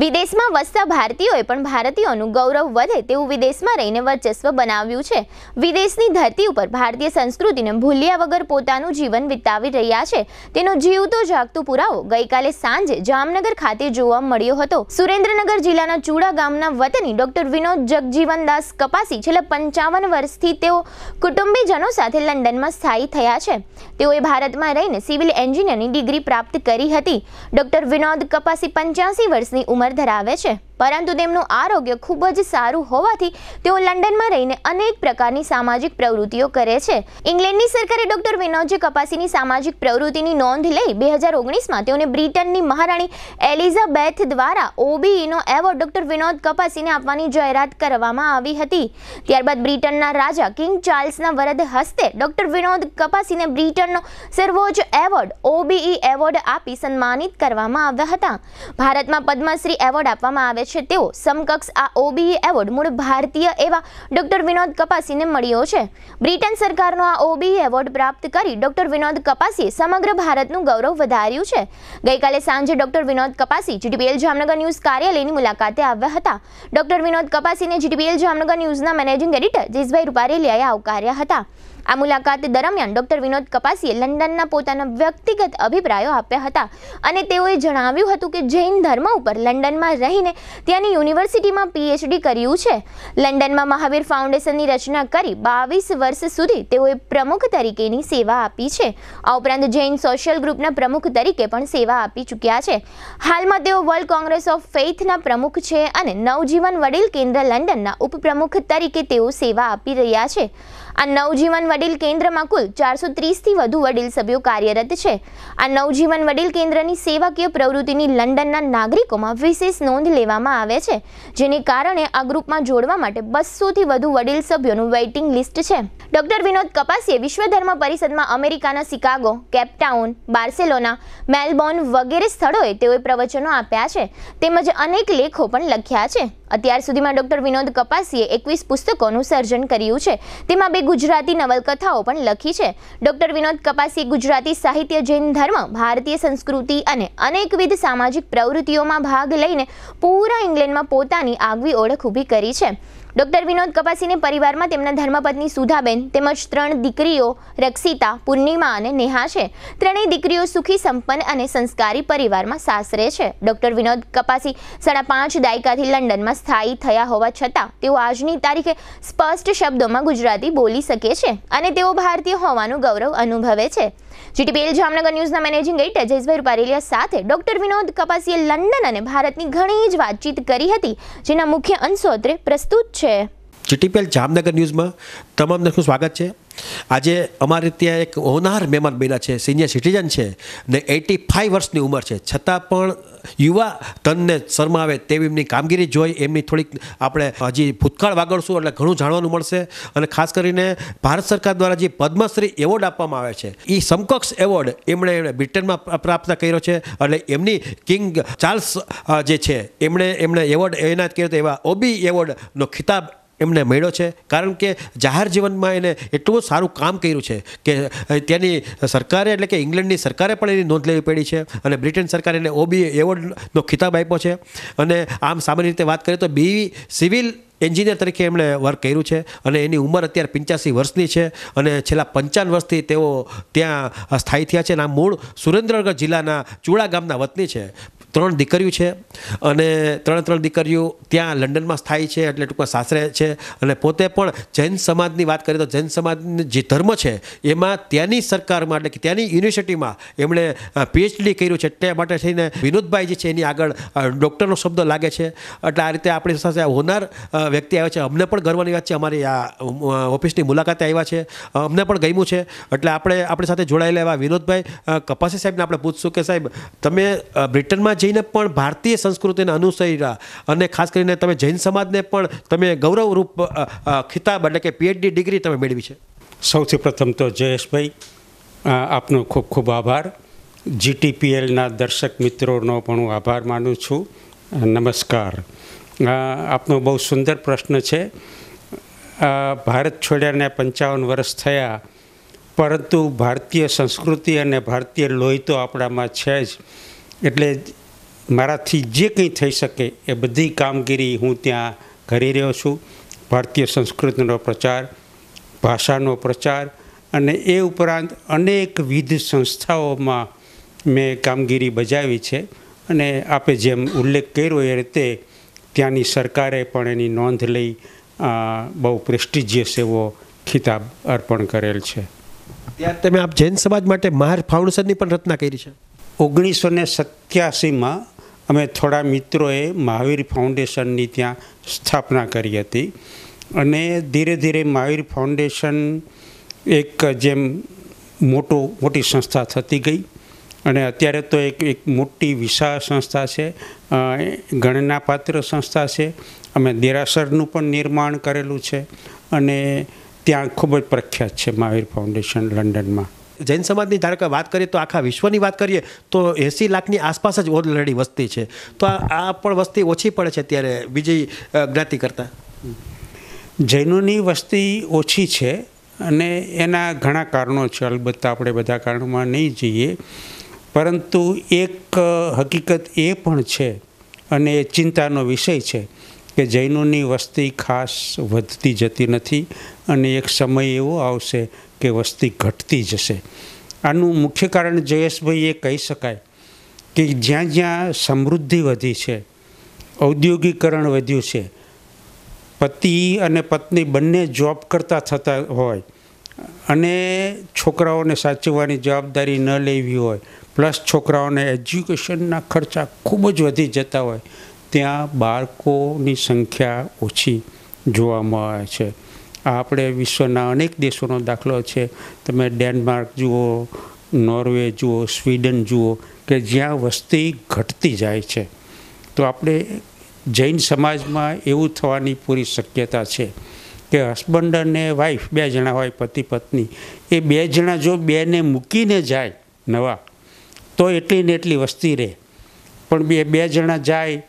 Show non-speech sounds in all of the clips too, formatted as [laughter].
વિદેશમાં વસતા ભારતીયોએ પણ ભારતીયોનું ગૌરવ વધે તેવું વિદેશમાં રહીને વર્ચસ્વ બનાવ્યું છે વિદેશની ધરતી ઉપર ભારતીય સંસ્કૃતિને ભૂલ્યા વગર પોતાનું જીવન વિતાવી રહ્યા છે તેનો જીવતો જાગતો પુરાવો ગઈકાલે સાંજે જામનગર ખાતે જોવા મળ્યો હતો સુરેન્દ્રનગર જિલ્લાના ચૂડા ગામના વતની ડોક્ટર વિનોદ જગજીવનદાસ કપાસી છેલ્લા પંચાવન વર્ષથી તેઓ કુટુંબીજનો સાથે લંડનમાં સ્થાયી થયા છે તેઓએ ભારતમાં રહીને સિવિલ એન્જિનિયરની ડિગ્રી પ્રાપ્ત કરી હતી ડોક્ટર વિનોદ કપાસી પંચ્યાસી વર્ષની ઉંમર ઉંમર ધરાવે છે પરંતુ તેમનું આરોગ્ય ખૂબ જ સારું હોવાથી તેઓ લંડનમાં રહીને અનેક પ્રકારની સામાજિક પ્રવૃત્તિઓ કરે છે ઇંગ્લેન્ડની સરકારે ડોક્ટર વિનોદજી કપાસીની સામાજિક પ્રવૃત્તિની નોંધ લઈ બે હજાર ઓગણીસમાં તેઓને બ્રિટનની મહારાણી એલિઝાબેથ દ્વારા ઓબીઈનો એવોર્ડ ડોક્ટર વિનોદ કપાસીને આપવાની જાહેરાત કરવામાં આવી હતી ત્યારબાદ બ્રિટનના રાજા કિંગ ચાર્લ્સના વરદ હસ્તે ડોક્ટર વિનોદ કપાસીને બ્રિટનનો સર્વોચ્ચ એવોર્ડ ઓબીઈ એવોર્ડ આપી સન્માનિત કરવામાં આવ્યા હતા ભારતમાં પદ્મશ્રી એવોર્ડ આપવામાં આવે છે તેઓ સમકક્ષ આ ઓબીઈ એવોર્ડ e મૂળ ભારતીય એવા ડોક્ટર વિનોદ કપાસીને મળ્યો છે બ્રિટન સરકારનો આ ઓબીઈ એવોર્ડ e પ્રાપ્ત કરી ડોક્ટર વિનોદ કપાસીએ સમગ્ર ભારતનું ગૌરવ વધાર્યું છે ગઈકાલે સાંજે doctor Vinod Kapasi GTPL Jamnagar news કાર્યાલયની મુલાકાતે આવ્યા હતા ડોક્ટર વિનોદ કપાસીને જીટીપીએલ જામનગર ન્યૂઝના મેનેજિંગ એડિટર જીસભાઈ રૂપારેલિયાએ આવકાર્યા હતા આ મુલાકાત દરમિયાન ડોક્ટર વિનોદ કપાસીએ લંડનના પોતાના વ્યક્તિગત અભિપ્રાયો આપ્યા હતા અને તેઓએ જણાવ્યું હતું કે જૈન ધર્મ ઉપર લંડનમાં રહીને ત્યાંની યુનિવર્સિટીમાં પીએચડી કર્યું છે લંડનમાં મહાવીર ફાઉન્ડેશનની રચના કરી બાવીસ વર્ષ સુધી તેઓએ પ્રમુખ તરીકેની સેવા આપી છે આ ઉપરાંત જૈન સોશિયલ ગ્રુપના પ્રમુખ તરીકે પણ સેવા આપી ચૂક્યા છે હાલમાં તેઓ વર્લ્ડ કોંગ્રેસ ઓફ ફેઇથના પ્રમુખ છે અને નવજીવન વડીલ કેન્દ્ર લંડનના ઉપપ્રમુખ તરીકે તેઓ સેવા આપી રહ્યા છે આ નવજીવન વડીલ કેન્દ્રમાં કુલ ચારસો ત્રીસથી વધુ વડીલ સભ્યો કાર્યરત છે આ નવજીવન વડીલ કેન્દ્રની સેવાકીય પ્રવૃત્તિની લંડનના નાગરિકોમાં વિશેષ નોંધ લેવામાં આવે છે જેને કારણે આ ગ્રુપમાં જોડવા માટે બસોથી વધુ વડીલ સભ્યોનું વેઇટિંગ લિસ્ટ છે ડોક્ટર વિનોદ કપાસીએ વિશ્વધર્મ પરિષદમાં અમેરિકાના શિકાગો કેપટાઉન બાર્સેલોના મેલબોર્ન વગેરે સ્થળોએ તેઓએ પ્રવચનો આપ્યા છે તેમજ અનેક લેખો પણ લખ્યા છે અત્યાર સુધીમાં ડૉક્ટર વિનોદ કપાસીએ એકવીસ પુસ્તકોનું સર્જન કર્યું છે તેમાં બે ગુજરાતી નવલકથાઓ પણ લખી છે ડૉક્ટર વિનોદ કપાસીએ ગુજરાતી સાહિત્ય જૈન ધર્મ ભારતીય સંસ્કૃતિ અને અનેકવિધ સામાજિક પ્રવૃત્તિઓમાં ભાગ લઈને પૂરા ઇંગ્લેન્ડમાં પોતાની આગવી ઓળખ ઊભી કરી છે ડૉક્ટર વિનોદ કપાસીને પરિવારમાં તેમના ધર્મપત્ની સુધાબેન તેમજ ત્રણ દીકરીઓ રક્ષિતા પૂર્ણિમા અને નેહા છે ત્રણેય દીકરીઓ સુખી સંપન્ન અને સંસ્કારી પરિવારમાં સાસરે છે ડૉક્ટર વિનોદ કપાસી સાડા પાંચ દાયકાથી લંડનમાં સ્થાયી થયા હોવા છતાં તેઓ આજની તારીખે સ્પષ્ટ શબ્દોમાં ગુજરાતી બોલી શકે છે અને તેઓ ભારતીય હોવાનું ગૌરવ અનુભવે છે જીટીપીએલ જામનગર ન્યૂઝના મેનેજિંગ એડિટર જયેશભાઈ રૂપારેલિયા સાથે ડોક્ટર વિનોદ કપાસીએ લંડન અને ભારતની ઘણી જ વાતચીત કરી હતી જેના મુખ્ય અંશોત્રે પ્રસ્તુત છે જીટીપીએલ જામનગર ન્યૂઝમાં તમામ શું સ્વાગત છે આજે અમારે ત્યાં એક ઓનાર મહેમાન બન્યા છે સિનિયર સિટીઝન છે ને એટી ફાઇવ વર્ષની ઉંમર છે છતાં પણ યુવા તનને શરમાવે તેવી એમની કામગીરી જોઈ એમની થોડીક આપણે હજી ભૂતકાળ વાગડશું એટલે ઘણું જાણવાનું મળશે અને ખાસ કરીને ભારત સરકાર દ્વારા જે પદ્મશ્રી એવોર્ડ આપવામાં આવે છે એ સમકક્ષ એવોર્ડ એમણે એમણે બ્રિટનમાં પ્રાપ્ત કર્યો છે એટલે એમની કિંગ ચાર્લ્સ જે છે એમણે એમણે એવોર્ડ એનાયત કર્યો તો એવા ઓબી એવોર્ડનો ખિતાબ એમને મળ્યો છે કારણ કે જાહેર જીવનમાં એને એટલું સારું કામ કર્યું છે કે ત્યાંની સરકારે એટલે કે ઇંગ્લેન્ડની સરકારે પણ એની નોંધ લેવી પડી છે અને બ્રિટન સરકારે એને ઓબી એવોર્ડનો ખિતાબ આપ્યો છે અને આમ સામાન્ય રીતે વાત કરીએ તો બી સિવિલ એન્જિનિયર તરીકે એમણે વર્ક કર્યું છે અને એની ઉંમર અત્યારે પંચ્યાસી વર્ષની છે અને છેલ્લા પંચાવન વર્ષથી તેઓ ત્યાં સ્થાયી થયા છે અને આ મૂળ સુરેન્દ્રનગર જિલ્લાના ચૂડા ગામના વતની છે ત્રણ દીકરીઓ છે અને ત્રણે ત્રણ દીકરીઓ ત્યાં લંડનમાં સ્થાયી છે એટલે ટૂંકમાં સાસરે છે અને પોતે પણ જૈન સમાજની વાત કરીએ તો જૈન સમાજનો જે ધર્મ છે એમાં ત્યાંની સરકારમાં એટલે કે ત્યાંની યુનિવર્સિટીમાં એમણે પીએચડી કર્યું છે તે માટે થઈને વિનોદભાઈ જે છે એની આગળ ડૉક્ટરનો શબ્દ લાગે છે એટલે આ રીતે આપણી સાથે હોનાર વ્યક્તિ આવ્યો છે અમને પણ ગર્વની વાત છે અમારી આ ઓફિસની મુલાકાતે આવ્યા છે અમને પણ ગમ્યું છે એટલે આપણે આપણી સાથે જોડાયેલા એવા વિનોદભાઈ કપાસી સાહેબને આપણે પૂછશું કે સાહેબ તમે બ્રિટનમાં જે જઈને પણ ભારતીય સંસ્કૃતિને અનુસર્યા અને ખાસ કરીને તમે જૈન સમાજને પણ તમે ગૌરવરૂપ ખિતાબ એટલે કે પીએચડી ડિગ્રી તમે મેળવી છે સૌથી પ્રથમ તો જયેશભાઈ આપનો ખૂબ ખૂબ આભાર જીટીપીએલના દર્શક મિત્રોનો પણ હું આભાર માનું છું નમસ્કાર આપનો બહુ સુંદર પ્રશ્ન છે ભારત છોડ્યાને પંચાવન વર્ષ થયા પરંતુ ભારતીય સંસ્કૃતિ અને ભારતીય લોહી તો આપણામાં છે જ એટલે મારાથી જે કંઈ થઈ શકે એ બધી કામગીરી હું ત્યાં કરી રહ્યો છું ભારતીય સંસ્કૃતિનો પ્રચાર ભાષાનો પ્રચાર અને એ ઉપરાંત અનેકવિધ સંસ્થાઓમાં મેં કામગીરી બજાવી છે અને આપે જેમ ઉલ્લેખ કર્યો એ રીતે ત્યાંની સરકારે પણ એની નોંધ લઈ બહુ પ્રેસ્ટિજિયસ એવો ખિતાબ અર્પણ કરેલ છે ત્યાં તમે આપ જૈન સમાજ માટે મહાર ફાઉન્ડેશનની પણ રચના કરી છે ઓગણીસો ને સત્યાસીમાં અમે થોડા મિત્રોએ મહાવીર ફાઉન્ડેશનની ત્યાં સ્થાપના કરી હતી અને ધીરે ધીરે મહાવીર ફાઉન્ડેશન એક જેમ મોટો મોટી સંસ્થા થતી ગઈ અને અત્યારે તો એક એક મોટી વિશાળ સંસ્થા છે ગણનાપાત્ર સંસ્થા છે અમે દેરાસરનું પણ નિર્માણ કરેલું છે અને ત્યાં ખૂબ જ પ્રખ્યાત છે મહાવીર ફાઉન્ડેશન લંડનમાં જૈન સમાજની ધારો કે વાત કરીએ તો આખા વિશ્વની વાત કરીએ તો એંસી લાખની આસપાસ જ ઓલરેડી વસ્તી છે તો આ પણ વસ્તી ઓછી પડે છે અત્યારે બીજી જ્ઞાતિ કરતાં જૈનોની વસ્તી ઓછી છે અને એના ઘણા કારણો છે અલબત્ત આપણે બધા કારણોમાં નહીં જઈએ પરંતુ એક હકીકત એ પણ છે અને એ ચિંતાનો વિષય છે કે જૈનોની વસ્તી ખાસ વધતી જતી નથી અને એક સમય એવો આવશે કે વસ્તી ઘટતી જશે આનું મુખ્ય કારણ જયેશભાઈ એ કહી શકાય કે જ્યાં જ્યાં સમૃદ્ધિ વધી છે ઔદ્યોગિકરણ વધ્યું છે પતિ અને પત્ની બંને જોબ કરતા થતા હોય અને છોકરાઓને સાચવવાની જવાબદારી ન લેવી હોય પ્લસ છોકરાઓને એજ્યુકેશનના ખર્ચા ખૂબ જ વધી જતા હોય ત્યાં બાળકોની સંખ્યા ઓછી જોવા મળે છે આપણે વિશ્વના અનેક દેશોનો દાખલો છે તમે ડેનમાર્ક જુઓ નોર્વે જુઓ સ્વીડન જુઓ કે જ્યાં વસ્તી ઘટતી જાય છે તો આપણે જૈન સમાજમાં એવું થવાની પૂરી શક્યતા છે કે હસબન્ડ અને વાઈફ બે જણા હોય પતિ પત્ની એ બે જણા જો બેને મૂકીને જાય નવા તો એટલી ને એટલી વસ્તી રહે પણ બે બે જણા જાય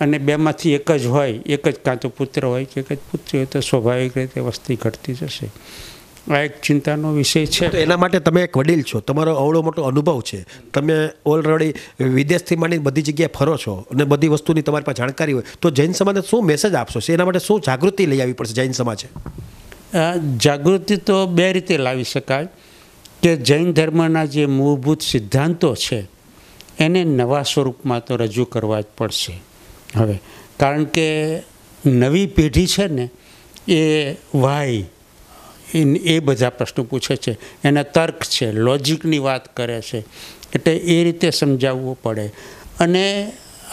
અને બેમાંથી એક જ હોય એક જ કાં તો પુત્ર હોય કે એક જ પુત્રી હોય તો સ્વાભાવિક રીતે વસ્તી ઘટતી જશે આ એક ચિંતાનો વિષય છે તો એના માટે તમે એક વડીલ છો તમારો અવળો મોટો અનુભવ છે તમે ઓલરેડી વિદેશથી માંડી બધી જગ્યાએ ફરો છો અને બધી વસ્તુની તમારી પાસે જાણકારી હોય તો જૈન સમાજને શું મેસેજ આપશો એના માટે શું જાગૃતિ લઈ આવવી પડશે જૈન સમાજે જાગૃતિ તો બે રીતે લાવી શકાય કે જૈન ધર્મના જે મૂળભૂત સિદ્ધાંતો છે એને નવા સ્વરૂપમાં તો રજૂ કરવા જ પડશે હવે કારણ કે નવી પેઢી છે ને એ વાય એ બધા પ્રશ્નો પૂછે છે એના તર્ક છે લોજિકની વાત કરે છે એટલે એ રીતે સમજાવવું પડે અને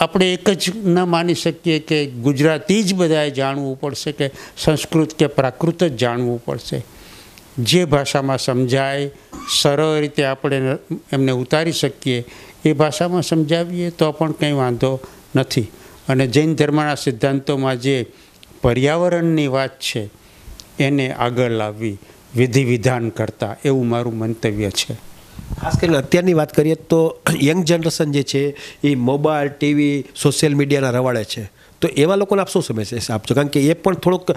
આપણે એક જ ન માની શકીએ કે ગુજરાતી જ બધાએ જાણવું પડશે કે સંસ્કૃત કે પ્રાકૃત જ જાણવું પડશે જે ભાષામાં સમજાય સરળ રીતે આપણે એમને ઉતારી શકીએ એ ભાષામાં સમજાવીએ તો પણ કંઈ વાંધો નથી અને જૈન ધર્મના સિદ્ધાંતોમાં જે પર્યાવરણની વાત છે એને આગળ લાવવી વિધિ વિધાન કરતાં એવું મારું મંતવ્ય છે ખાસ કરીને અત્યારની વાત કરીએ તો યંગ જનરેશન જે છે એ મોબાઈલ ટીવી સોશિયલ મીડિયાના રવાડે છે તો એવા લોકોને આપ શું મેસેજ આપશો કારણ કે એ પણ થોડુંક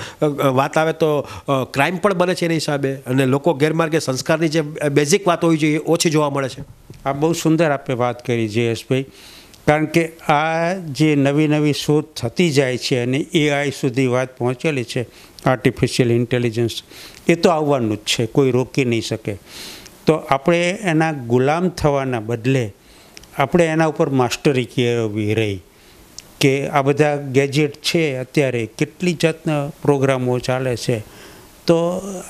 વાત આવે તો ક્રાઇમ પણ બને છે એના હિસાબે અને લોકો ગેરમાર્ગે સંસ્કારની જે બેઝિક વાત હોવી જોઈએ ઓછી જોવા મળે છે આ બહુ સુંદર આપે વાત કરી જયેશભાઈ કારણ કે આ જે નવી નવી શોધ થતી જાય છે અને એઆઈ સુધી વાત પહોંચેલી છે આર્ટિફિશિયલ ઇન્ટેલિજન્સ એ તો આવવાનું જ છે કોઈ રોકી નહીં શકે તો આપણે એના ગુલામ થવાના બદલે આપણે એના ઉપર માસ્ટરી કેળવવી રહી કે આ બધા ગેજેટ છે અત્યારે કેટલી જાતના પ્રોગ્રામો ચાલે છે તો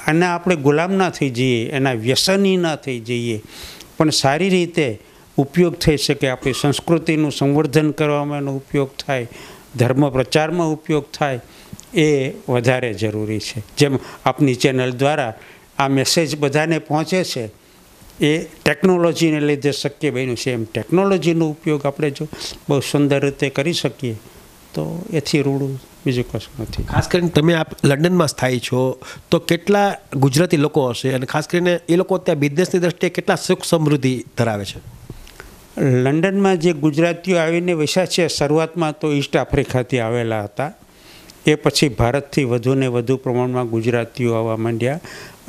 આના આપણે ગુલામ ના થઈ જઈએ એના વ્યસની ના થઈ જઈએ પણ સારી રીતે ઉપયોગ થઈ શકે આપણી સંસ્કૃતિનું સંવર્ધન કરવામાં એનો ઉપયોગ થાય ધર્મ પ્રચારમાં ઉપયોગ થાય એ વધારે જરૂરી છે જેમ આપની ચેનલ દ્વારા આ મેસેજ બધાને પહોંચે છે એ ટેકનોલોજીને લીધે શક્ય બન્યું છે એમ ટેકનોલોજીનો ઉપયોગ આપણે જો બહુ સુંદર રીતે કરી શકીએ તો એથી રૂડું બીજું કશું નથી ખાસ કરીને તમે આ લંડનમાં સ્થાયી છો તો કેટલા ગુજરાતી લોકો હશે અને ખાસ કરીને એ લોકો ત્યાં બિઝનેસની દ્રષ્ટિએ કેટલા સુખ સમૃદ્ધિ ધરાવે છે લંડનમાં જે ગુજરાતીઓ આવીને વસ્યા છે શરૂઆતમાં તો ઈસ્ટ આફ્રિકાથી આવેલા હતા એ પછી ભારતથી વધુને વધુ પ્રમાણમાં ગુજરાતીઓ આવવા માંડ્યા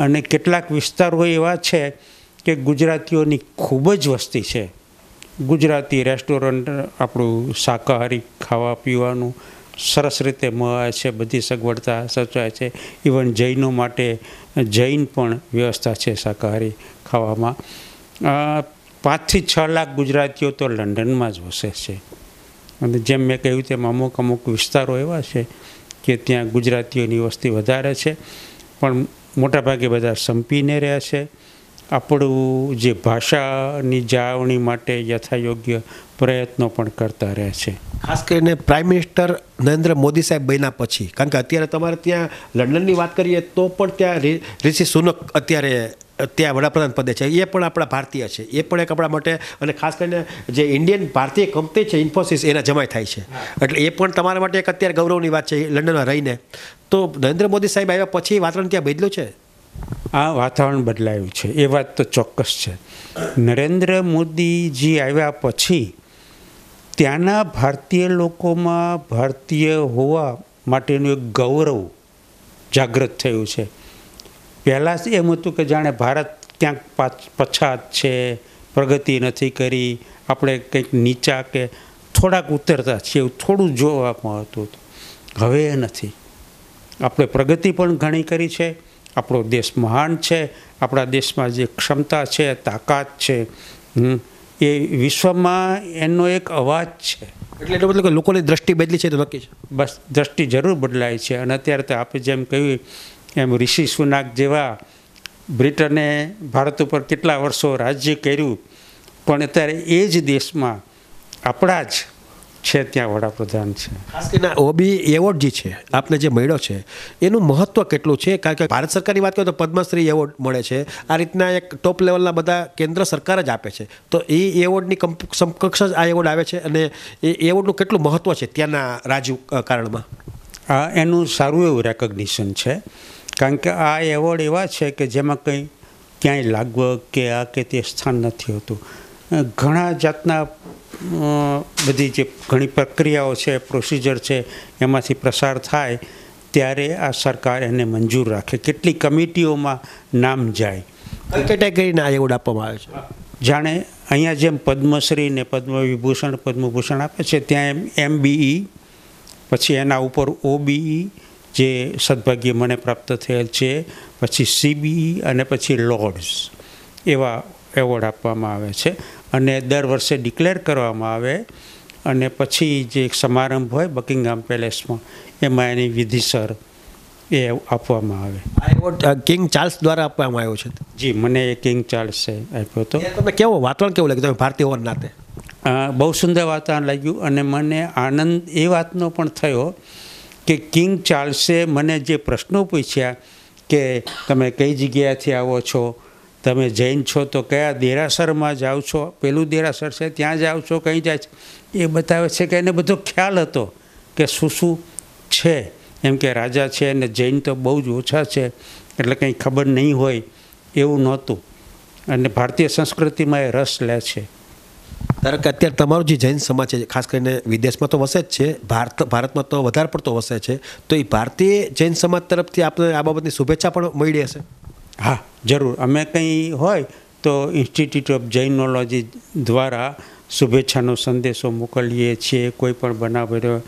અને કેટલાક વિસ્તારો એવા છે કે ગુજરાતીઓની ખૂબ જ વસ્તી છે ગુજરાતી રેસ્ટોરન્ટ આપણું શાકાહારી ખાવા પીવાનું સરસ રીતે મળે છે બધી સગવડતા સચવાય છે ઇવન જૈનો માટે જૈન પણ વ્યવસ્થા છે શાકાહારી ખાવામાં પાંચથી છ લાખ ગુજરાતીઓ તો લંડનમાં જ વસે છે અને જેમ મેં કહ્યું તેમ અમુક અમુક વિસ્તારો એવા છે કે ત્યાં ગુજરાતીઓની વસ્તી વધારે છે પણ મોટાભાગે બધા સંપીને રહ્યા છે આપણું જે ભાષાની જાળવણી માટે યથાયોગ્ય પ્રયત્નો પણ કરતા રહે છે ખાસ કરીને પ્રાઇમ મિનિસ્ટર નરેન્દ્ર મોદી સાહેબ બન્યા પછી કારણ કે અત્યારે તમારે ત્યાં લંડનની વાત કરીએ તો પણ ત્યાં રિષિ સુનક અત્યારે ત્યાં વડાપ્રધાન પદે છે એ પણ આપણા ભારતીય છે એ પણ એક આપણા માટે અને ખાસ કરીને જે ઇન્ડિયન ભારતીય કંપની છે ઇન્ફોસિસ એના જમાય થાય છે એટલે એ પણ તમારા માટે એક અત્યારે ગૌરવની વાત છે લંડનમાં રહીને તો નરેન્દ્ર મોદી સાહેબ આવ્યા પછી વાતાવરણ ત્યાં બદલ્યું છે આ વાતાવરણ બદલાયું છે એ વાત તો ચોક્કસ છે નરેન્દ્ર મોદીજી આવ્યા પછી ત્યાંના ભારતીય લોકોમાં ભારતીય હોવા માટેનું એક ગૌરવ જાગૃત થયું છે પહેલાં એમ હતું કે જાણે ભારત ક્યાંક પછાત છે પ્રગતિ નથી કરી આપણે કંઈક નીચા કે થોડાક ઉતરતા છીએ એવું થોડું જોવામાં હતું હવે એ નથી આપણે પ્રગતિ પણ ઘણી કરી છે આપણો દેશ મહાન છે આપણા દેશમાં જે ક્ષમતા છે તાકાત છે એ વિશ્વમાં એનો એક અવાજ છે એટલે એટલો મતલબ કે લોકોની દ્રષ્ટિ બદલી છે તો નક્કી છે બસ દ્રષ્ટિ જરૂર બદલાય છે અને અત્યારે તો આપણે જેમ કહ્યું એમ ઋષિ સુનાક જેવા બ્રિટને ભારત ઉપર કેટલા વર્ષો રાજ્ય કર્યું પણ અત્યારે એ જ દેશમાં આપણા જ છે ત્યાં વડાપ્રધાન છે ખાસ કરીને ઓબી એવોર્ડ જે છે આપને જે મળ્યો છે એનું મહત્ત્વ કેટલું છે કારણ કે ભારત સરકારની વાત કરો તો પદ્મશ્રી એવોર્ડ મળે છે આ રીતના એક ટોપ લેવલના બધા કેન્દ્ર સરકાર જ આપે છે તો એ એવોર્ડની સમકક્ષ જ આ એવોર્ડ આવે છે અને એ એવોર્ડનું કેટલું મહત્ત્વ છે ત્યાંના કારણમાં આ એનું સારું એવું રેકોગ્નિશન છે કારણ કે આ એવોર્ડ એવા છે કે જેમાં કંઈ ક્યાંય લાગવગ કે આ કે તે સ્થાન નથી હોતું ઘણા જાતના બધી જે ઘણી પ્રક્રિયાઓ છે પ્રોસિજર છે એમાંથી પ્રસાર થાય ત્યારે આ સરકાર એને મંજૂર રાખે કેટલી કમિટીઓમાં નામ જાય કેટેગરીના આ એવોર્ડ આપવામાં આવે છે જાણે અહીંયા જેમ પદ્મશ્રી ને પદ્મવિભૂષણ પદ્મભૂષણ આપે છે ત્યાં એમ એમ બીઈ પછી એના ઉપર ઓબીઈ જે સદભાગ્ય મને પ્રાપ્ત થયેલ છે પછી સીબીઈ અને પછી લોર્ડ્સ એવા એવોર્ડ આપવામાં આવે છે અને દર વર્ષે ડિક્લેર કરવામાં આવે અને પછી જે એક સમારંભ હોય બકિંગહામ પેલેસમાં એમાં એની વિધિસર એ આપવામાં આવે આ એવોર્ડ કિંગ ચાર્લ્સ દ્વારા આપવામાં આવ્યો છે જી મને એ કિંગ ચાર્લ્સે આપ્યો હતો તમે કેવો વાતાવરણ કેવું લાગ્યું તમે ભારતીય હોવાના નાતે બહુ સુંદર વાતાવરણ લાગ્યું અને મને આનંદ એ વાતનો પણ થયો કે કિંગ ચાર્લ્સે મને જે પ્રશ્નો પૂછ્યા કે તમે કઈ જગ્યાએથી આવો છો તમે જૈન છો તો કયા દેરાસરમાં જાઓ છો પેલું દેરાસર છે ત્યાં જાઓ છો કંઈ જાય છે એ બતાવે છે કે એને બધો ખ્યાલ હતો કે શું શું છે એમ કે રાજા છે અને જૈન તો બહુ જ ઓછા છે એટલે કંઈ ખબર નહીં હોય એવું નહોતું અને ભારતીય સંસ્કૃતિમાં એ રસ લે છે ધારો કે અત્યારે તમારું જે જૈન સમાજ છે ખાસ કરીને વિદેશમાં તો વસે જ છે ભારત ભારતમાં તો વધારે પડતો વસે છે તો એ ભારતીય જૈન સમાજ તરફથી આપણે આ બાબતની શુભેચ્છા પણ મળી હશે હા જરૂર અમે કંઈ હોય તો ઇન્સ્ટિટ્યૂટ ઓફ જૈનોલોજી દ્વારા શુભેચ્છાનો સંદેશો મોકલીએ છીએ કોઈ પણ બનાવ રહ્યો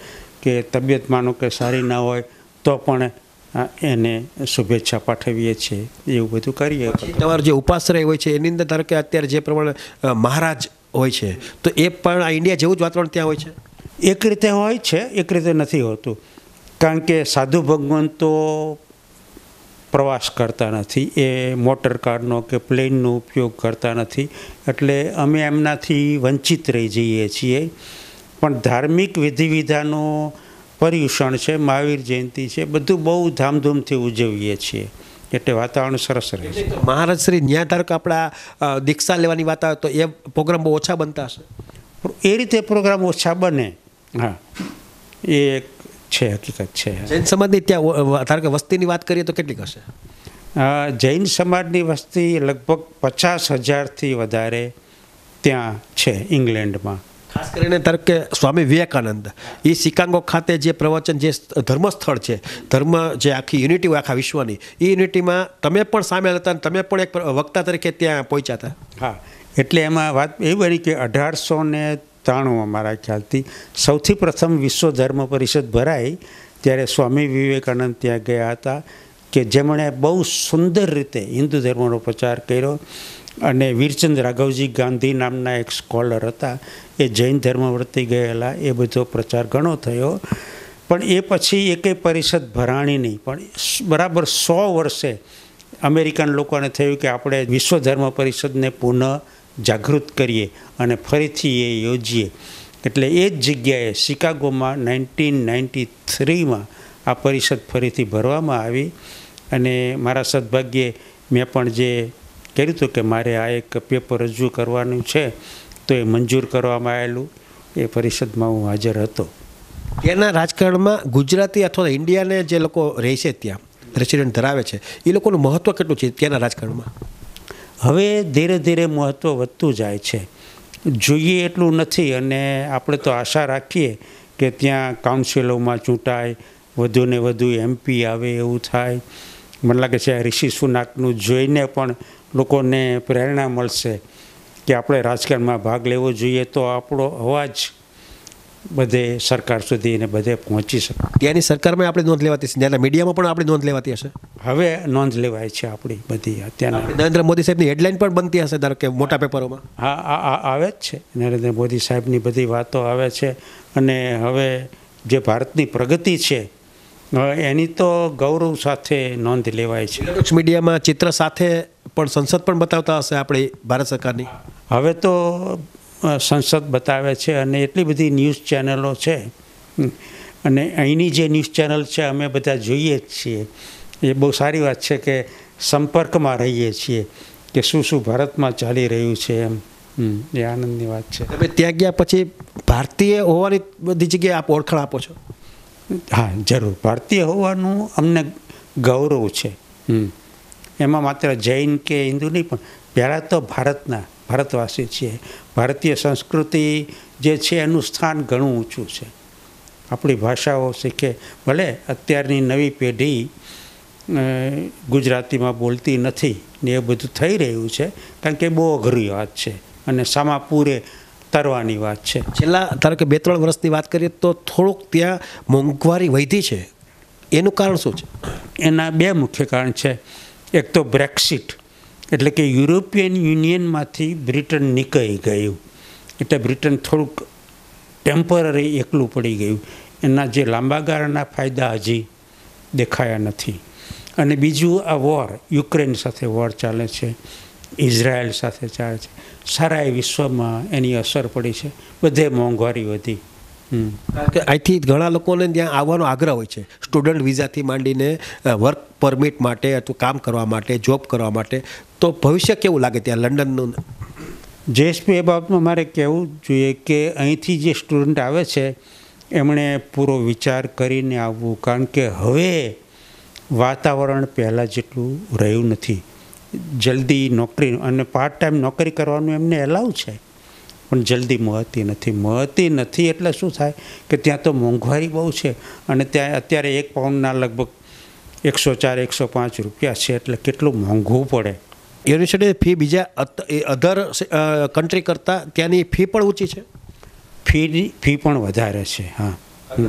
કે તબિયત માનો કે સારી ના હોય તો પણ એને શુભેચ્છા પાઠવીએ છીએ એવું બધું કરીએ તમારો જે ઉપાશ્રય હોય છે એની અંદર ધારો કે અત્યારે જે પ્રમાણે મહારાજ હોય છે તો એ પણ આ ઇન્ડિયા જેવું જ વાતાવરણ ત્યાં હોય છે એક રીતે હોય છે એક રીતે નથી હોતું કારણ કે સાધુ ભગવંતો પ્રવાસ કરતા નથી એ મોટર કારનો કે પ્લેનનો ઉપયોગ કરતા નથી એટલે અમે એમનાથી વંચિત રહી જઈએ છીએ પણ ધાર્મિક વિધિવિધાનો પર્યુષણ છે મહાવીર જયંતિ છે બધું બહુ ધામધૂમથી ઉજવીએ છીએ એટલે વાતાવરણ સરસ રહે છે મહારાજ શ્રી ન્યા ધારક આપણા દીક્ષા લેવાની વાત આવે તો એ પ્રોગ્રામ બહુ ઓછા બનતા હશે એ રીતે પ્રોગ્રામ ઓછા બને હા એ છે હકીકત છે જૈન સમાજની ત્યાં ધારો કે વસ્તીની વાત કરીએ તો કેટલી હશે જૈન સમાજની વસ્તી લગભગ પચાસ હજારથી વધારે ત્યાં છે ઇંગ્લેન્ડમાં ખાસ કરીને ધારો કે સ્વામી વિવેકાનંદ એ શિકાગો ખાતે જે પ્રવચન જે ધર્મ સ્થળ છે ધર્મ જે આખી યુનિટી હોય આખા વિશ્વની એ યુનિટીમાં તમે પણ સામેલ હતા અને તમે પણ એક વક્તા તરીકે ત્યાં પહોંચ્યા હતા હા એટલે એમાં વાત એ બની કે અઢારસો ને ત્રાણું મારા ખ્યાલથી સૌથી પ્રથમ વિશ્વ ધર્મ પરિષદ ભરાઈ ત્યારે સ્વામી વિવેકાનંદ ત્યાં ગયા હતા કે જેમણે બહુ સુંદર રીતે હિન્દુ ધર્મનો પ્રચાર કર્યો અને વીરચંદ રાઘવજી ગાંધી નામના એક સ્કોલર હતા એ જૈન ધર્મ વર્તી ગયેલા એ બધો પ્રચાર ઘણો થયો પણ એ પછી એકે પરિષદ ભરાણી નહીં પણ બરાબર સો વર્ષે અમેરિકન લોકોને થયું કે આપણે વિશ્વ ધર્મ પરિષદને પુનઃ જાગૃત કરીએ અને ફરીથી એ યોજીએ એટલે એ જ જગ્યાએ શિકાગોમાં નાઇન્ટીન નાઇન્ટી થ્રીમાં આ પરિષદ ફરીથી ભરવામાં આવી અને મારા સદભાગ્યે મેં પણ જે કર્યું હતું કે મારે આ એક પેપર રજૂ કરવાનું છે તો એ મંજૂર કરવામાં આવેલું એ પરિષદમાં હું હાજર હતો એના રાજકારણમાં ગુજરાતી અથવા ઇન્ડિયાને જે લોકો રહે છે ત્યાં રેસિડેન્ટ ધરાવે છે એ લોકોનું મહત્ત્વ કેટલું છે ત્યાંના રાજકારણમાં હવે ધીરે ધીરે મહત્ત્વ વધતું જાય છે જોઈએ એટલું નથી અને આપણે તો આશા રાખીએ કે ત્યાં કાઉન્સિલોમાં ચૂંટાય વધુને વધુ એમપી આવે એવું થાય મને લાગે છે ઋષિ સુનાકનું જોઈને પણ લોકોને પ્રેરણા મળશે કે આપણે રાજકારણમાં ભાગ લેવો જોઈએ તો આપણો અવાજ બધે સરકાર સુધી ને બધે પહોંચી શકે ત્યાંની સરકારમાં આપણે નોંધ લેવાતી છે ત્યાંના મીડિયામાં પણ આપણે નોંધ લેવાતી હશે હવે નોંધ લેવાય છે આપણી બધી અત્યારના નરેન્દ્ર મોદી સાહેબની હેડલાઇન પણ બનતી હશે ધારો કે મોટા પેપરોમાં હા આવે જ છે નરેન્દ્ર મોદી સાહેબની બધી વાતો આવે છે અને હવે જે ભારતની પ્રગતિ છે એની તો ગૌરવ સાથે નોંધ લેવાય છે ઇલેક્ટ્રોનિક્સ મીડિયામાં ચિત્ર સાથે પણ સંસદ પણ બતાવતા હશે આપણી ભારત સરકારની હવે તો સંસદ બતાવે છે અને એટલી બધી ન્યૂઝ ચેનલો છે અને અહીંની જે ન્યૂઝ ચેનલ છે અમે બધા જોઈએ જ છીએ એ બહુ સારી વાત છે કે સંપર્કમાં રહીએ છીએ કે શું શું ભારતમાં ચાલી રહ્યું છે એમ એ આનંદની વાત છે હવે ત્યાં ગયા પછી ભારતીય હોવાની બધી જગ્યાએ આપ ઓળખાણ આપો છો હા જરૂર ભારતીય હોવાનું અમને ગૌરવ છે એમાં માત્ર જૈન કે હિન્દુ નહીં પણ પહેલાં તો ભારતના ભારતવાસી છીએ ભારતીય સંસ્કૃતિ જે છે એનું સ્થાન ઘણું ઊંચું છે આપણી ભાષાઓ શીખે ભલે અત્યારની નવી પેઢી ગુજરાતીમાં બોલતી નથી ને એ બધું થઈ રહ્યું છે કારણ કે બહુ અઘરી વાત છે અને સામા પૂરે તરવાની વાત છે છેલ્લા ધારો કે બે ત્રણ વર્ષની વાત કરીએ તો થોડુંક ત્યાં મોંઘવારી વધી છે એનું કારણ શું છે એના બે મુખ્ય કારણ છે એક તો બ્રેક્સિટ એટલે કે યુરોપિયન યુનિયનમાંથી બ્રિટન નીકળી ગયું એટલે બ્રિટન થોડુંક ટેમ્પરરી એકલું પડી ગયું એના જે લાંબા ગાળાના ફાયદા હજી દેખાયા નથી અને બીજું આ વોર યુક્રેન સાથે વોર ચાલે છે ઇઝરાયલ સાથે ચાલે છે સારા એ વિશ્વમાં એની અસર પડી છે બધે મોંઘવારી વધી કે અહીંથી ઘણા લોકોને ત્યાં આવવાનો આગ્રહ હોય છે સ્ટુડન્ટ વિઝાથી માંડીને વર્ક પરમિટ માટે અથવા કામ કરવા માટે જોબ કરવા માટે તો ભવિષ્ય કેવું લાગે ત્યાં લંડનનું જયેશભાઈ એ બાબતમાં મારે કહેવું જોઈએ કે અહીંથી જે સ્ટુડન્ટ આવે છે એમણે પૂરો વિચાર કરીને આવવું કારણ કે હવે વાતાવરણ પહેલાં જેટલું રહ્યું નથી જલ્દી નોકરી અને પાર્ટ ટાઈમ નોકરી કરવાનું એમને એલાવ છે પણ જલ્દી મળતી નથી મળતી નથી એટલે શું થાય કે ત્યાં તો મોંઘવારી બહુ છે અને ત્યાં અત્યારે એક પાઉન્ડના લગભગ એકસો ચાર એકસો પાંચ રૂપિયા છે એટલે કેટલું મોંઘું પડે યુનિવર્સિટી ફી બીજા અધર કન્ટ્રી કરતાં ત્યાંની ફી પણ ઊંચી છે ફીની ફી પણ વધારે છે હા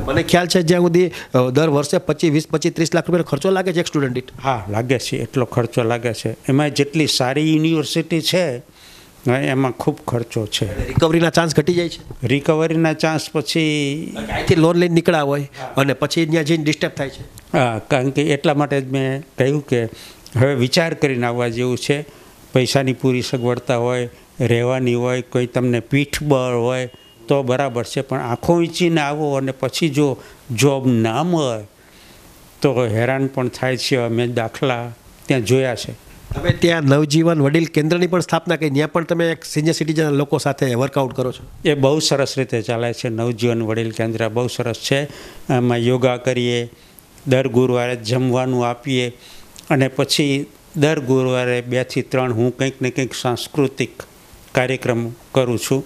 મને ખ્યાલ છે જ્યાં સુધી દર વર્ષે પચીસ વીસ પચીસ ત્રીસ લાખ રૂપિયાનો ખર્ચો લાગે છે એક સ્ટુડન્ટ હા લાગે છે એટલો ખર્ચો લાગે છે એમાં જેટલી સારી યુનિવર્સિટી છે એમાં ખૂબ ખર્ચો છે રિકવરીના ચાન્સ ઘટી જાય છે રિકવરીના ચાન્સ પછી અહીંથી લોન લઈને નીકળ્યા હોય અને પછી ત્યાં જઈને ડિસ્ટર્બ થાય છે હા કારણ કે એટલા માટે જ મેં કહ્યું કે હવે વિચાર કરીને આવવા જેવું છે પૈસાની પૂરી સગવડતા હોય રહેવાની હોય કોઈ તમને પીઠબળ હોય તો બરાબર છે પણ આંખો વીંચીને આવો અને પછી જો જોબ ના મળે તો હેરાન પણ થાય છે અમે દાખલા ત્યાં જોયા છે તમે ત્યાં નવજીવન વડીલ કેન્દ્રની પણ સ્થાપના કરી ત્યાં પણ તમે એક સિનિયર સિટીઝન લોકો સાથે વર્કઆઉટ કરો છો એ બહુ સરસ રીતે ચાલે છે નવજીવન વડીલ કેન્દ્ર બહુ સરસ છે એમાં યોગા કરીએ દર ગુરુવારે જમવાનું આપીએ અને પછી દર ગુરુવારે બેથી ત્રણ હું કંઈક ને કંઈક સાંસ્કૃતિક કાર્યક્રમ કરું છું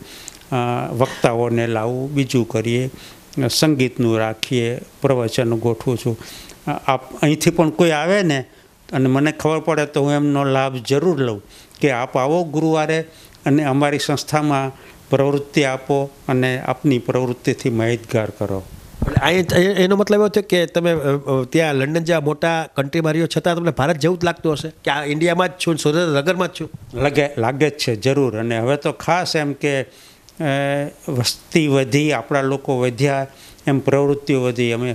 વક્તાઓને લાવું બીજું કરીએ સંગીતનું રાખીએ પ્રવચન ગોઠવું છું આપ અહીંથી પણ કોઈ આવે ને અને મને ખબર પડે તો હું એમનો લાભ જરૂર લઉં કે આપ આવો ગુરુવારે અને અમારી સંસ્થામાં પ્રવૃત્તિ આપો અને આપની પ્રવૃત્તિથી માહિતગાર કરો એનો મતલબ એવો છે કે તમે ત્યાં લંડન જેવા મોટા કન્ટ્રીમાં રહ્યો છતાં તમને ભારત જેવું જ લાગતું હશે કે આ ઇન્ડિયામાં જ છું સુરત નગરમાં જ છું લાગે લાગે જ છે જરૂર અને હવે તો ખાસ એમ કે વસ્તી વધી આપણા લોકો વધ્યા એમ પ્રવૃત્તિઓ વધી અમે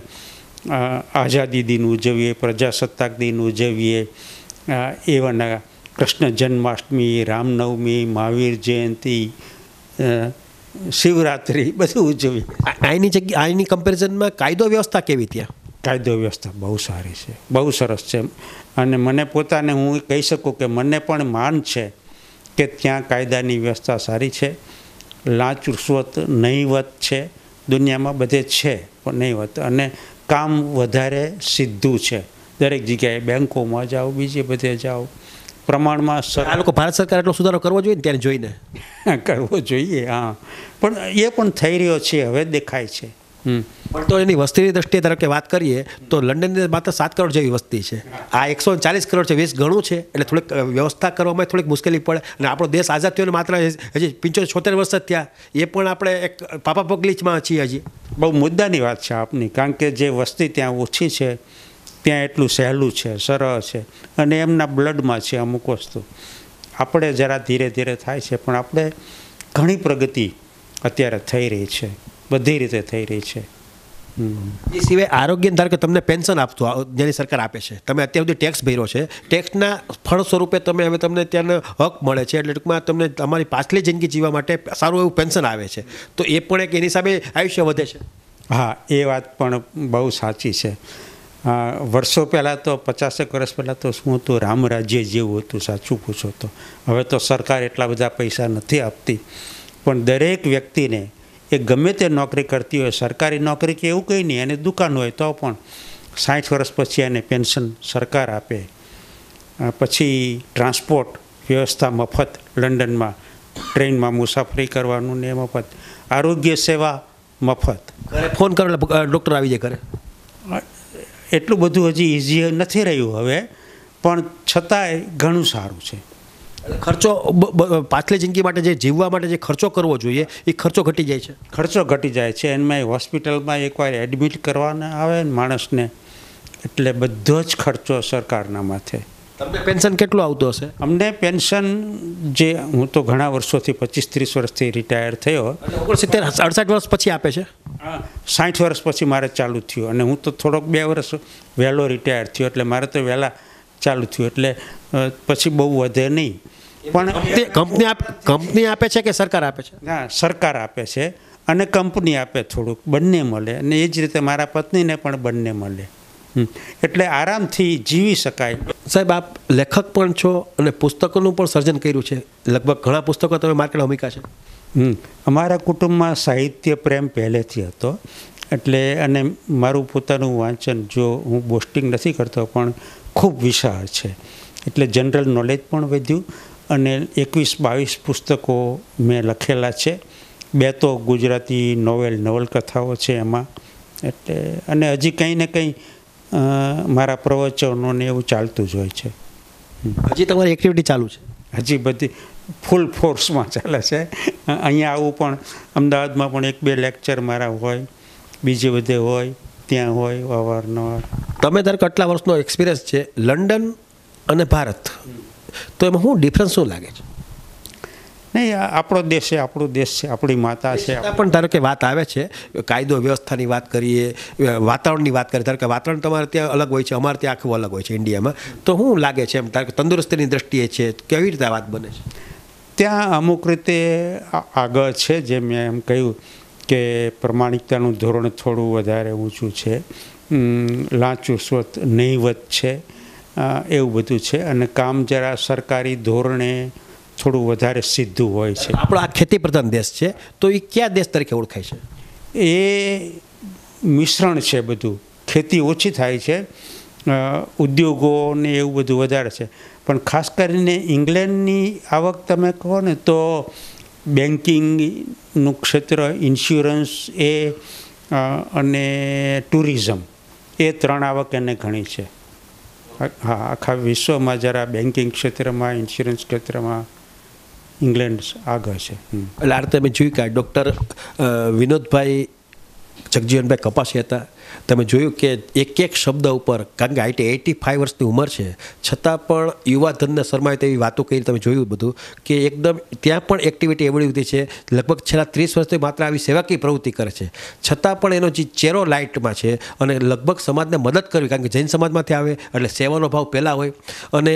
આઝાદી દિન ઉજવીએ પ્રજાસત્તાક દિન ઉજવીએ એવાના કૃષ્ણ જન્માષ્ટમી રામનવમી મહાવીર જયંતિ શિવરાત્રિ બધું ઉજવીએ આની જગ્યા આની કમ્પેરિઝનમાં કાયદો વ્યવસ્થા કેવી ત્યાં કાયદો વ્યવસ્થા બહુ સારી છે બહુ સરસ છે અને મને પોતાને હું કહી શકું કે મને પણ માન છે કે ત્યાં કાયદાની વ્યવસ્થા સારી છે લાંચ રૂશ્વત નહીવત છે દુનિયામાં બધે છે પણ નહીવત અને કામ વધારે સીધું છે દરેક જગ્યાએ બેંકોમાં જાઓ બીજે બધે જાઓ પ્રમાણમાં આ લોકો ભારત સરકાર એટલો સુધારો કરવો જોઈએ ત્યારે જોઈને [laughs] કરવો જોઈએ હા પણ એ પણ થઈ રહ્યો છે હવે દેખાય છે પણ તો એની વસ્તીની દ્રષ્ટિએ ધારો કે વાત કરીએ તો લંડનની માત્ર સાત કરોડ જેવી વસ્તી છે આ એકસો ચાલીસ કરોડ છે વીસ ઘણું છે એટલે થોડીક વ્યવસ્થા કરવામાં થોડીક મુશ્કેલી પડે અને આપણો દેશ આઝાદ થયો માત્ર હજી પંચોતેર છોતેર વર્ષ જ થયા એ પણ આપણે એક પાપા પગલીચમાં છીએ હજી બહુ મુદ્દાની વાત છે આપની કારણ કે જે વસ્તી ત્યાં ઓછી છે ત્યાં એટલું સહેલું છે સરળ છે અને એમના બ્લડમાં છે અમુક વસ્તુ આપણે જરા ધીરે ધીરે થાય છે પણ આપણે ઘણી પ્રગતિ અત્યારે થઈ રહી છે બધી રીતે થઈ રહી છે એ સિવાય આરોગ્ય ધારો કે તમને પેન્શન આપતું જેની સરકાર આપે છે તમે અત્યાર સુધી ટેક્સ ભર્યો છે ટેક્સના ફળ સ્વરૂપે તમે હવે તમને ત્યાંનો હક મળે છે એટલે ટૂંકમાં તમને તમારી પાછલી જિંદગી જીવવા માટે સારું એવું પેન્શન આવે છે તો એ પણ એક એની સામે આયુષ્ય વધે છે હા એ વાત પણ બહુ સાચી છે વર્ષો પહેલાં તો પચાસેક વર્ષ પહેલાં તો શું હતું રામ રાજ્ય જેવું હતું સાચું પૂછો તો હવે તો સરકાર એટલા બધા પૈસા નથી આપતી પણ દરેક વ્યક્તિને એ ગમે તે નોકરી કરતી હોય સરકારી નોકરી કે એવું કંઈ નહીં એને દુકાન હોય તો પણ સાઠ વર્ષ પછી એને પેન્શન સરકાર આપે પછી ટ્રાન્સપોર્ટ વ્યવસ્થા મફત લંડનમાં ટ્રેનમાં મુસાફરી કરવાનું ને મફત આરોગ્ય સેવા મફત ફોન કરે ડૉક્ટર આવી જાય કરે એટલું બધું હજી ઇઝી નથી રહ્યું હવે પણ છતાંય ઘણું સારું છે ખર્ચો પાછલી જિંદગી માટે જે જીવવા માટે જે ખર્ચો કરવો જોઈએ એ ખર્ચો ઘટી જાય છે ખર્ચો ઘટી જાય છે એમાં હોસ્પિટલમાં એકવાર એડમિટ કરવાના આવે માણસને એટલે બધો જ ખર્ચો સરકારના માથે પેન્શન કેટલું આવતું હશે અમને પેન્શન જે હું તો ઘણા વર્ષોથી પચીસ ત્રીસ વર્ષથી રિટાયર થયો ઓગણસિત્તેર અડસઠ વર્ષ પછી આપે છે સાઠ વર્ષ પછી મારે ચાલુ થયું અને હું તો થોડોક બે વર્ષ વહેલો રિટાયર થયો એટલે મારે તો વહેલા ચાલુ થયું એટલે પછી બહુ વધે નહીં પણ તે કંપની કંપની આપે છે કે સરકાર આપે છે હા સરકાર આપે છે અને કંપની આપે થોડુંક બંને મળે અને એ જ રીતે મારા પત્નીને પણ બંને મળે એટલે આરામથી જીવી શકાય સાહેબ આપ લેખક પણ છો અને પુસ્તકોનું પણ સર્જન કર્યું છે લગભગ ઘણા પુસ્તકો તમે માર્કેટ મૂક્યા છે અમારા કુટુંબમાં સાહિત્ય પ્રેમ પહેલેથી હતો એટલે અને મારું પોતાનું વાંચન જો હું બોસ્ટિંગ નથી કરતો પણ ખૂબ વિશાળ છે એટલે જનરલ નોલેજ પણ વધ્યું અને એકવીસ બાવીસ પુસ્તકો મેં લખેલા છે બે તો ગુજરાતી નોવેલ નવલકથાઓ છે એમાં એટલે અને હજી કંઈ ને કંઈ મારા પ્રવચનોને એવું ચાલતું જ હોય છે હજી તમારી એક્ટિવિટી ચાલુ છે હજી બધી ફૂલ ફોર્સમાં ચાલે છે અહીંયા આવું પણ અમદાવાદમાં પણ એક બે લેક્ચર મારા હોય બીજે બધે હોય ત્યાં હોય અવારનવાર તમે તારે કેટલા વર્ષનો એક્સપિરિયન્સ છે લંડન અને ભારત તો એમાં શું ડિફરન્સ શું લાગે છે નહીં આપણો દેશ છે આપણો દેશ છે આપણી માતા છે પણ ધારો કે વાત આવે છે કાયદો વ્યવસ્થાની વાત કરીએ વાતાવરણની વાત કરીએ ધારો કે વાતાવરણ તમારે ત્યાં અલગ હોય છે અમારે ત્યાં આખું અલગ હોય છે ઇન્ડિયામાં તો શું લાગે છે એમ ધારો કે તંદુરસ્તીની દ્રષ્ટિએ છે કેવી રીતે વાત બને છે ત્યાં અમુક રીતે આગળ છે જે મેં એમ કહ્યું કે પ્રમાણિકતાનું ધોરણ થોડું વધારે ઊંચું છે લાંચું સ્વત નહીવત છે એવું બધું છે અને કામ જરા સરકારી ધોરણે થોડું વધારે સીધું હોય છે આપણો આ ખેતી પ્રધાન દેશ છે તો એ કયા દેશ તરીકે ઓળખાય છે એ મિશ્રણ છે બધું ખેતી ઓછી થાય છે ઉદ્યોગોને એવું બધું વધારે છે પણ ખાસ કરીને ઇંગ્લેન્ડની આવક તમે કહો ને તો બેન્કિંગનું ક્ષેત્ર ઇન્સ્યોરન્સ એ અને ટુરિઝમ એ ત્રણ આવક એને ઘણી છે હા આખા વિશ્વમાં જરા બેન્કિંગ ક્ષેત્રમાં ઇન્સ્યોરન્સ ક્ષેત્રમાં ઇંગ્લેન્ડ આગળ છે એટલે આ રીતે મેં જોયું કે ડૉક્ટર વિનોદભાઈ જગજીવનભાઈ કપાસી હતા તમે જોયું કે એક એક શબ્દ ઉપર કારણ કે આઈટી એટી ફાઈવ વર્ષની ઉંમર છે છતાં પણ યુવા ધનને શરમાય તેવી વાતો કરી તમે જોયું બધું કે એકદમ ત્યાં પણ એક્ટિવિટી એવડી બધી છે લગભગ છેલ્લા ત્રીસ વર્ષથી માત્ર આવી સેવાકીય પ્રવૃત્તિ કરે છે છતાં પણ એનો જે ચેરો લાઇટમાં છે અને લગભગ સમાજને મદદ કરવી કારણ કે જૈન સમાજમાંથી આવે એટલે સેવાનો ભાવ પહેલાં હોય અને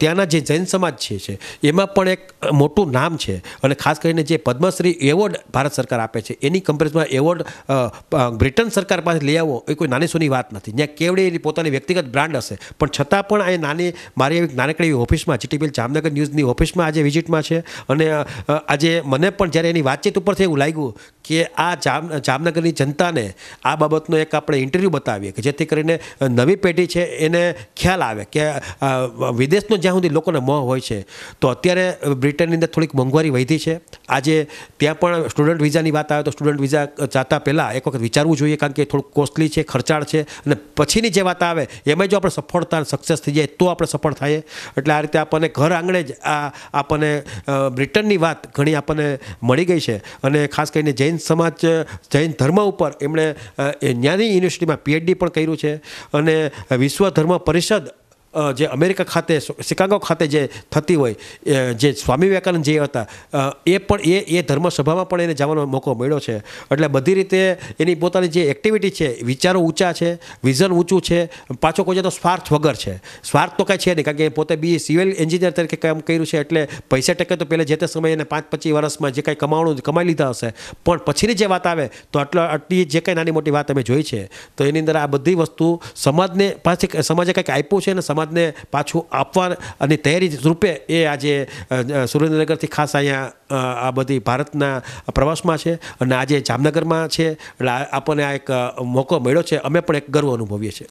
ત્યાંના જે જૈન સમાજ છે એમાં પણ એક મોટું નામ છે અને ખાસ કરીને જે પદ્મશ્રી એવોર્ડ ભારત સરકાર આપે છે એની કમ્પેરિઝમાં એવોર્ડ બ્રિટન સરકાર પાસે લઈ આવો એ કોઈ નાની સોની વાત નથી જ્યાં કેવડી એની પોતાની વ્યક્તિગત બ્રાન્ડ હશે પણ છતાં પણ આ નાની મારી એવી નાનકડી ઓફિસમાં જીટીપીએલ જામનગર ન્યૂઝની ઓફિસમાં આજે વિઝિટમાં છે અને આજે મને પણ જ્યારે એની વાતચીત ઉપરથી એવું લાગ્યું કે આ જામ જામનગરની જનતાને આ બાબતનો એક આપણે ઇન્ટરવ્યૂ બતાવીએ કે જેથી કરીને નવી પેઢી છે એને ખ્યાલ આવે કે વિદેશનો જ્યાં સુધી લોકોના મોહ હોય છે તો અત્યારે બ્રિટનની અંદર થોડીક મોંઘવારી વધી છે આજે ત્યાં પણ સ્ટુડન્ટ વિઝાની વાત આવે તો સ્ટુડન્ટ વિઝા જતા પહેલાં એક વખત વિચારવું જોઈએ કારણ કે થોડુંક કોસ્ટ કોસ્ટલી છે ખર્ચાળ છે અને પછીની જે વાત આવે એમાં જો આપણે સફળતા સક્સેસ થઈ જાય તો આપણે સફળ થઈએ એટલે આ રીતે આપણને ઘર આંગણે જ આ આપણને બ્રિટનની વાત ઘણી આપણને મળી ગઈ છે અને ખાસ કરીને જૈન સમાજ જૈન ધર્મ ઉપર એમણે જ્ઞાની યુનિવર્સિટીમાં પીએચડી પણ કર્યું છે અને વિશ્વ ધર્મ પરિષદ જે અમેરિકા ખાતે શિકાગો ખાતે જે થતી હોય જે સ્વામી વિવેકાનંદ જે હતા એ પણ એ એ ધર્મસભામાં પણ એને જવાનો મોકો મળ્યો છે એટલે બધી રીતે એની પોતાની જે એક્ટિવિટી છે વિચારો ઊંચા છે વિઝન ઊંચું છે પાછો કોઈ તો સ્વાર્થ વગર છે સ્વાર્થ તો કાંઈ છે નહીં કારણ કે પોતે બી સિવિલ એન્જિનિયર તરીકે કામ કર્યું છે એટલે પૈસા ટકે તો પહેલાં જે તે સમયે એને પાંચ પચીસ વર્ષમાં જે કાંઈ કમાવાનું કમાઈ લીધા હશે પણ પછીની જે વાત આવે તો આટલા આટલી જે કાંઈ નાની મોટી વાત અમે જોઈ છે તો એની અંદર આ બધી વસ્તુ સમાજને પાછી સમાજે કંઈક આપ્યું છે અને સમાજ સમાજને પાછું આપવા અને તૈયારી રૂપે એ આજે સુરેન્દ્રનગરથી ખાસ અહીંયા આ બધી ભારતના પ્રવાસમાં છે અને આજે જામનગરમાં છે એટલે આપણને આ એક મોકો મળ્યો છે અમે પણ એક ગર્વ અનુભવીએ છીએ